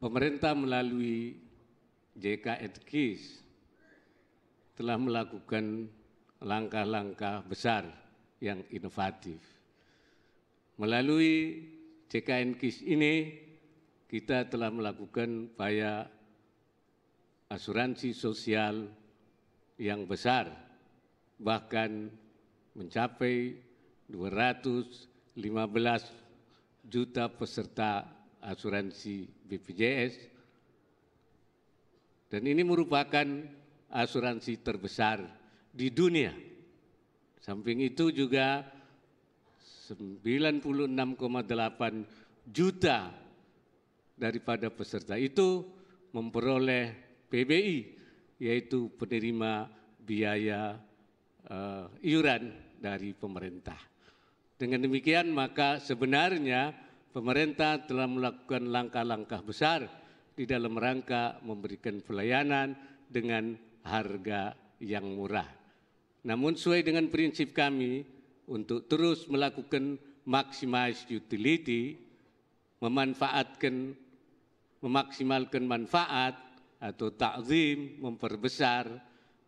pemerintah melalui JK Edkis telah melakukan langkah-langkah besar yang inovatif. Melalui JKN KIS ini kita telah melakukan upaya asuransi sosial yang besar bahkan mencapai 215 juta peserta asuransi BPJS. Dan ini merupakan asuransi terbesar di dunia. Samping itu juga 96,8 juta daripada peserta itu memperoleh PBI yaitu penerima biaya uh, iuran dari pemerintah. Dengan demikian maka sebenarnya pemerintah telah melakukan langkah-langkah besar di dalam rangka memberikan pelayanan dengan harga yang murah. Namun sesuai dengan prinsip kami untuk terus melakukan maximize utility, memanfaatkan, memaksimalkan manfaat atau takzim, memperbesar,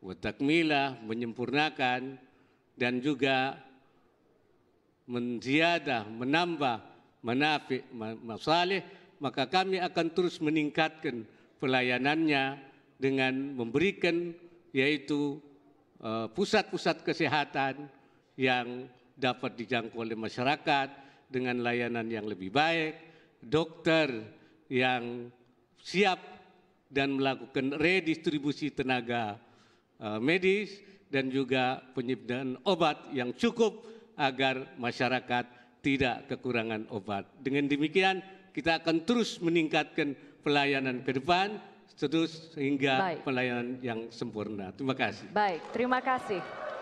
watakmilah, menyempurnakan, dan juga menziadah, menambah manafi, masalih, maka kami akan terus meningkatkan pelayanannya dengan memberikan yaitu eh, pusat-pusat kesehatan yang dapat dijangkau oleh masyarakat dengan layanan yang lebih baik, dokter yang siap dan melakukan redistribusi tenaga eh, medis dan juga penyediaan obat yang cukup agar masyarakat tidak kekurangan obat. Dengan demikian kita akan terus meningkatkan pelayanan ke depan terus sehingga Baik. pelayanan yang sempurna. Terima kasih. Baik, terima kasih.